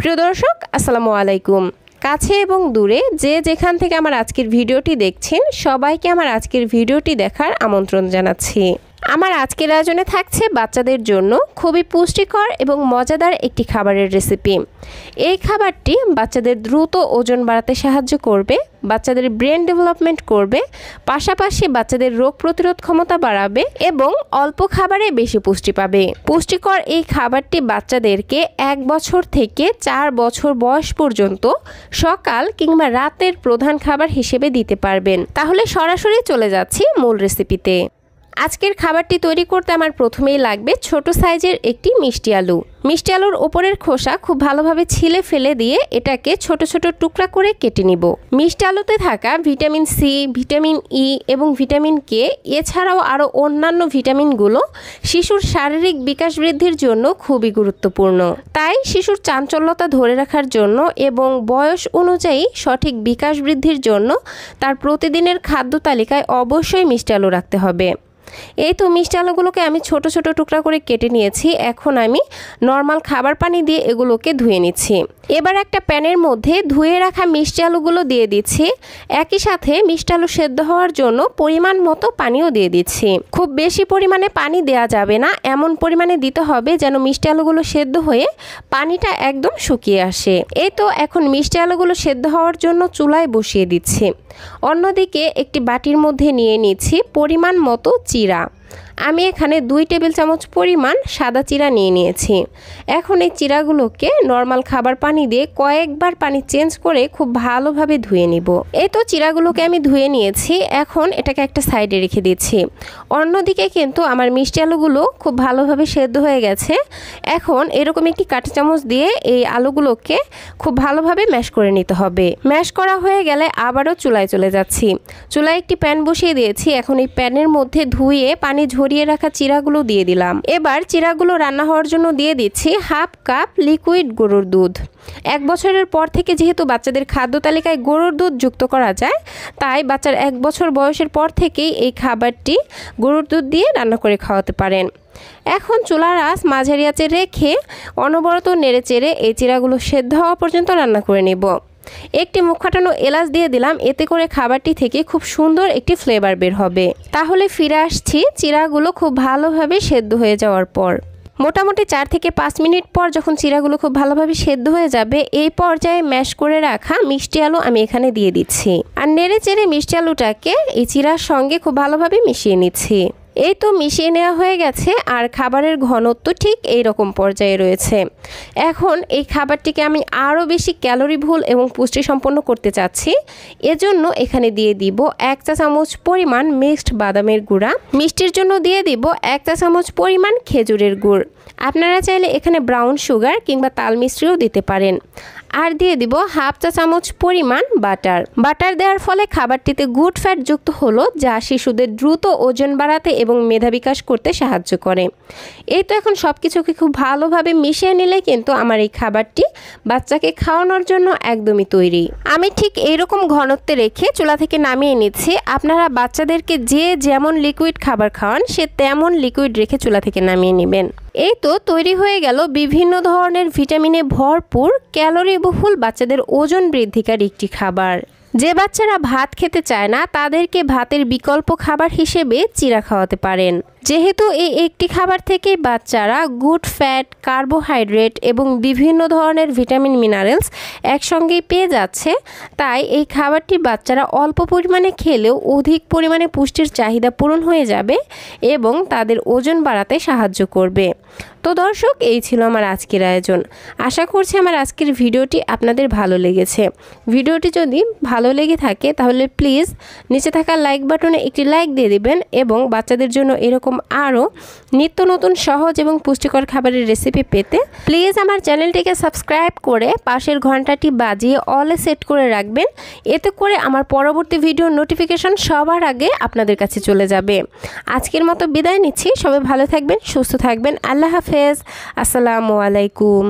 প্রিয় দর্শক আসসালামু আলাইকুম কাছে এবং দূরে যে যেখান থেকে আমার আজকের ভিডিওটি দেখছেন সবাইকে আমার আজকের ভিডিওটি দেখার আমন্ত্রণ জানাচ্ছি আমার আজকের আয়োজনে থাকছে বাচ্চাদের জন্য খুবই পুষ্টিকর এবং মজাদার একটি খাবারের রেসিপি এই খাবারটি বাচ্চাদের দ্রুত ওজন বাড়াতে সাহায্য করবে বাচ্চাদের ব্রেন ডেভেলপমেন্ট করবে পাশাপাশি বাচ্চাদের রোগ প্রতিরোধ ক্ষমতা বাড়াবে এবং অল্প খাবারে বেশি পুষ্টি পাবে পুষ্টিকর এই খাবারটি বাচ্চাদেরকে এক বছর থেকে চার বছর বয়স পর্যন্ত সকাল কিংবা রাতের প্রধান খাবার হিসেবে দিতে পারবেন তাহলে সরাসরি চলে যাচ্ছি মূল রেসিপিতে আজকের খাবারটি তৈরি করতে আমার প্রথমেই লাগবে ছোট সাইজের একটি মিষ্টি আলু মিষ্টি আলুর ওপরের খোসা খুব ভালোভাবে ছিলে ফেলে দিয়ে এটাকে ছোট ছোট টুকরা করে কেটে নিব মিষ্টি আলুতে থাকা ভিটামিন সি ভিটামিন ই এবং ভিটামিন কে এছাড়াও আরও অন্যান্য ভিটামিনগুলো শিশুর শারীরিক বিকাশ বৃদ্ধির জন্য খুবই গুরুত্বপূর্ণ তাই শিশুর চাঞ্চল্যতা ধরে রাখার জন্য এবং বয়স অনুযায়ী সঠিক বিকাশ বৃদ্ধির জন্য তার প্রতিদিনের খাদ্য তালিকায় অবশ্যই মিষ্টি আলু রাখতে হবে এই তো মিষ্টি আলুগুলোকে আমি ছোট ছোট টুকরা করে কেটে নিয়েছি এখন আমি নর্মাল খাবার পানি দিয়ে এগুলোকে ধুয়ে নিচ্ছি এবার একটা প্যানের মধ্যে ধুয়ে রাখা মিষ্টি আলুগুলো দিয়ে দিচ্ছি একই সাথে মিষ্টি আলু সেদ্ধ হওয়ার জন্য পরিমাণ মতো পানিও দিয়ে দিচ্ছি খুব বেশি পরিমাণে পানি দেয়া যাবে না এমন পরিমাণে দিতে হবে যেন মিষ্টি আলুগুলো সেদ্ধ হয়ে পানিটা একদম শুকিয়ে আসে এই তো এখন মিষ্টি আলুগুলো সেদ্ধ হওয়ার জন্য চুলায় বসিয়ে দিচ্ছি অন্যদিকে একটি বাটির মধ্যে নিয়ে নিচ্ছি পরিমাণ মতো চিনি Shira. আমি এখানে দুই টেবিল চামচ পরিমাণ সাদা চিরা নিয়ে নিয়েছি এখন এই চিরাগুলোকে নর্মাল খাবার পানি দিয়ে কয়েকবার পানি চেঞ্জ করে খুব ভালোভাবে ধুয়ে নিব এই তো চিরাগুলোকে আমি ধুয়ে নিয়েছি এখন এটাকে একটা সাইডে রেখে দিচ্ছি অন্যদিকে কিন্তু আমার মিষ্টি আলুগুলো খুব ভালোভাবে সেদ্ধ হয়ে গেছে এখন এরকম একটি কাঁটা চামচ দিয়ে এই আলুগুলোকে খুব ভালোভাবে ম্যাশ করে নিতে হবে ম্যাশ করা হয়ে গেলে আবারও চুলায় চলে যাচ্ছি চুলায় একটি প্যান বসিয়ে দিয়েছি এখন এই প্যানের মধ্যে ধুয়ে পানি পানি ঝরিয়ে রাখা চিরাগুলো দিয়ে দিলাম এবার চিরাগুলো রান্না হওয়ার জন্য দিয়ে দিচ্ছি হাফ কাপ লিকুইড গরুর দুধ এক বছরের পর থেকে যেহেতু বাচ্চাদের খাদ্য তালিকায় গরুর দুধ যুক্ত করা যায় তাই বাচ্চার এক বছর বয়সের পর থেকেই এই খাবারটি গরুর দুধ দিয়ে রান্না করে খাওয়াতে পারেন এখন চুলার আস মাঝারি আঁচে রেখে অনবরত নেড়ে চেড়ে এই চিরাগুলো সেদ্ধ হওয়া পর্যন্ত রান্না করে নেব একটি মুখ ফাটানো এলাচ দিয়ে দিলাম এতে করে খাবারটি থেকে খুব সুন্দর একটি ফ্লেভার বের হবে তাহলে ফিরে আসছি চিরাগুলো খুব ভালোভাবে সেদ্ধ হয়ে যাওয়ার পর মোটামুটি চার থেকে পাঁচ মিনিট পর যখন চিরাগুলো খুব ভালোভাবে সেদ্ধ হয়ে যাবে এই পর্যায়ে ম্যাশ করে রাখা মিষ্টি আলু আমি এখানে দিয়ে দিচ্ছি আর নেড়ে চেড়ে মিষ্টি আলুটাকে এই চিরার সঙ্গে খুব ভালোভাবে মিশিয়ে নিচ্ছি এই তো মিশিয়ে নেওয়া হয়ে গেছে আর খাবারের ঘনত্ব ঠিক এই রকম পর্যায়ে রয়েছে এখন এই খাবারটিকে আমি আরও বেশি ক্যালোরি ভুল এবং পুষ্টি সম্পন্ন করতে চাচ্ছি এজন্য এখানে দিয়ে দিব এক চা চামচ পরিমাণ মিক্সড বাদামের গুঁড়া মিষ্টির জন্য দিয়ে দিব এক চা চামচ পরিমাণ খেজুরের গুড় আপনারা চাইলে এখানে ব্রাউন সুগার কিংবা তাল মিশ্রিও দিতে পারেন আর দিয়ে দিব হাফ চা চামচ পরিমাণ বাটার বাটার দেওয়ার ফলে খাবারটিতে গুড ফ্যাট যুক্ত হলো যা শিশুদের দ্রুত ওজন বাড়াতে এবং মেধা বিকাশ করতে সাহায্য করে এই তো এখন সব কিছুকে খুব ভালোভাবে মিশিয়ে নিলে কিন্তু আমার এই খাবারটি বাচ্চাকে খাওয়ানোর জন্য একদমই তৈরি আমি ঠিক এইরকম ঘনত্বে রেখে চুলা থেকে নামিয়ে নিচ্ছি আপনারা বাচ্চাদেরকে যে যেমন লিকুইড খাবার খাওয়ান সে তেমন লিকুইড রেখে চুলা থেকে নামিয়ে নেবেন এই তো তৈরি হয়ে গেল বিভিন্ন ধরনের ভিটামিনে ভরপুর বহুল বাচ্চাদের ওজন বৃদ্ধিকার একটি খাবার যে বাচ্চারা ভাত খেতে চায় না তাদেরকে ভাতের বিকল্প খাবার হিসেবে চিরা খাওয়াতে পারেন যেহেতু এই একটি খাবার থেকে বাচ্চারা গুড ফ্যাট কার্বোহাইড্রেট এবং বিভিন্ন ধরনের ভিটামিন মিনারেলস একসঙ্গেই পেয়ে যাচ্ছে তাই এই খাবারটি বাচ্চারা অল্প পরিমাণে খেলেও অধিক পরিমাণে পুষ্টির চাহিদা পূরণ হয়ে যাবে এবং তাদের ওজন বাড়াতে সাহায্য করবে তো দর্শক এই ছিল আমার আজকের আয়োজন আশা করছি আমার আজকের ভিডিওটি আপনাদের ভালো লেগেছে ভিডিওটি যদি ভালো লেগে থাকে তাহলে প্লিজ নিচে থাকা লাইক বাটনে একটি লাইক দিয়ে দিবেন এবং বাচ্চাদের জন্য এরকম আরও নিত্য নতুন সহজ এবং পুষ্টিকর খাবারের রেসিপি পেতে প্লিজ আমার চ্যানেলটিকে সাবস্ক্রাইব করে পাশের ঘন্টাটি বাজিয়ে অলে সেট করে রাখবেন এতে করে আমার পরবর্তী ভিডিও নোটিফিকেশন সবার আগে আপনাদের কাছে চলে যাবে আজকের মতো বিদায় নিচ্ছি সবাই ভালো থাকবেন সুস্থ থাকবেন আল্লাহ হাফিজ হাফেজ আসসালামু আলাইকুম